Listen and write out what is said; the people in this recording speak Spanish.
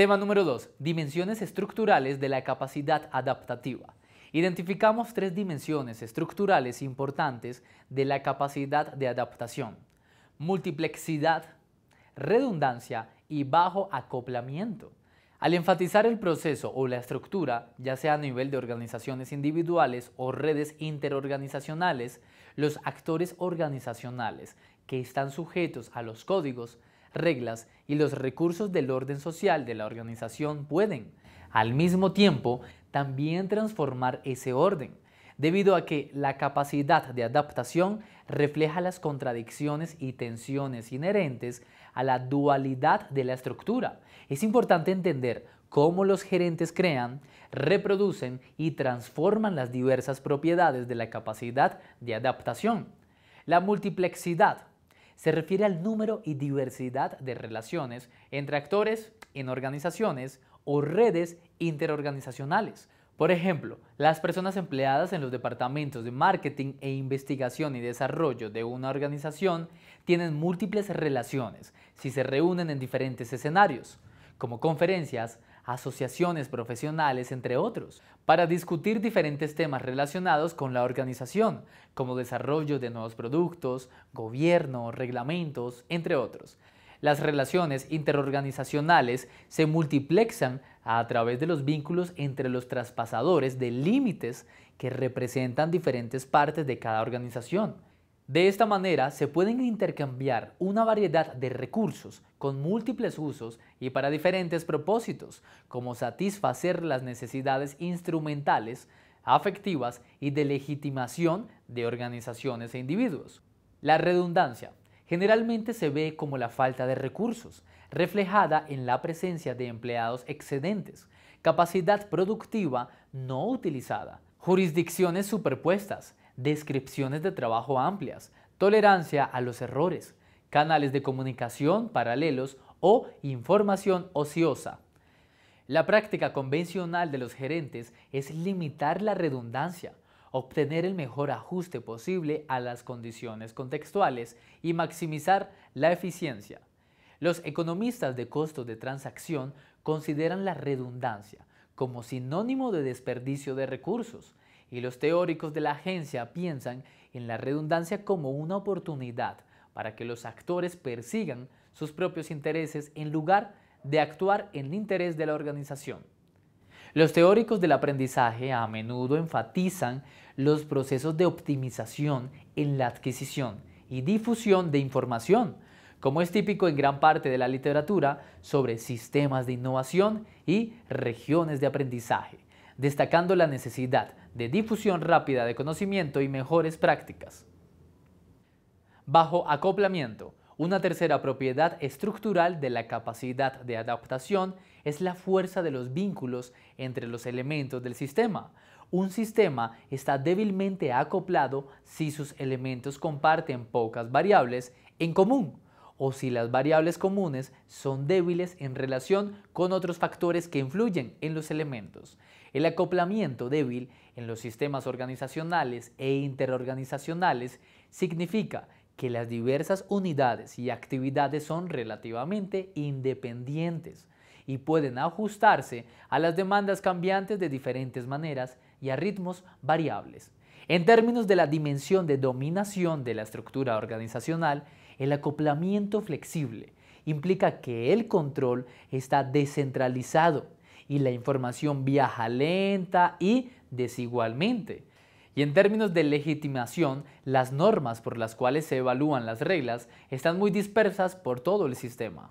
Tema número 2. Dimensiones estructurales de la capacidad adaptativa. Identificamos tres dimensiones estructurales importantes de la capacidad de adaptación. Multiplexidad, redundancia y bajo acoplamiento. Al enfatizar el proceso o la estructura, ya sea a nivel de organizaciones individuales o redes interorganizacionales, los actores organizacionales que están sujetos a los códigos, reglas y los recursos del orden social de la organización pueden, al mismo tiempo, también transformar ese orden, debido a que la capacidad de adaptación refleja las contradicciones y tensiones inherentes a la dualidad de la estructura. Es importante entender cómo los gerentes crean, reproducen y transforman las diversas propiedades de la capacidad de adaptación. La multiplexidad se refiere al número y diversidad de relaciones entre actores en organizaciones o redes interorganizacionales. Por ejemplo, las personas empleadas en los departamentos de marketing e investigación y desarrollo de una organización tienen múltiples relaciones si se reúnen en diferentes escenarios, como conferencias, asociaciones profesionales, entre otros, para discutir diferentes temas relacionados con la organización, como desarrollo de nuevos productos, gobierno, reglamentos, entre otros. Las relaciones interorganizacionales se multiplexan a través de los vínculos entre los traspasadores de límites que representan diferentes partes de cada organización de esta manera se pueden intercambiar una variedad de recursos con múltiples usos y para diferentes propósitos, como satisfacer las necesidades instrumentales, afectivas y de legitimación de organizaciones e individuos. La redundancia generalmente se ve como la falta de recursos, reflejada en la presencia de empleados excedentes, capacidad productiva no utilizada, jurisdicciones superpuestas, descripciones de trabajo amplias, tolerancia a los errores, canales de comunicación paralelos o información ociosa. La práctica convencional de los gerentes es limitar la redundancia, obtener el mejor ajuste posible a las condiciones contextuales y maximizar la eficiencia. Los economistas de costos de transacción consideran la redundancia como sinónimo de desperdicio de recursos, y los teóricos de la agencia piensan en la redundancia como una oportunidad para que los actores persigan sus propios intereses en lugar de actuar en interés de la organización. Los teóricos del aprendizaje a menudo enfatizan los procesos de optimización en la adquisición y difusión de información, como es típico en gran parte de la literatura sobre sistemas de innovación y regiones de aprendizaje destacando la necesidad de difusión rápida de conocimiento y mejores prácticas. Bajo acoplamiento, una tercera propiedad estructural de la capacidad de adaptación es la fuerza de los vínculos entre los elementos del sistema. Un sistema está débilmente acoplado si sus elementos comparten pocas variables en común, o si las variables comunes son débiles en relación con otros factores que influyen en los elementos. El acoplamiento débil en los sistemas organizacionales e interorganizacionales significa que las diversas unidades y actividades son relativamente independientes y pueden ajustarse a las demandas cambiantes de diferentes maneras y a ritmos variables. En términos de la dimensión de dominación de la estructura organizacional, el acoplamiento flexible implica que el control está descentralizado y la información viaja lenta y desigualmente. Y en términos de legitimación, las normas por las cuales se evalúan las reglas están muy dispersas por todo el sistema.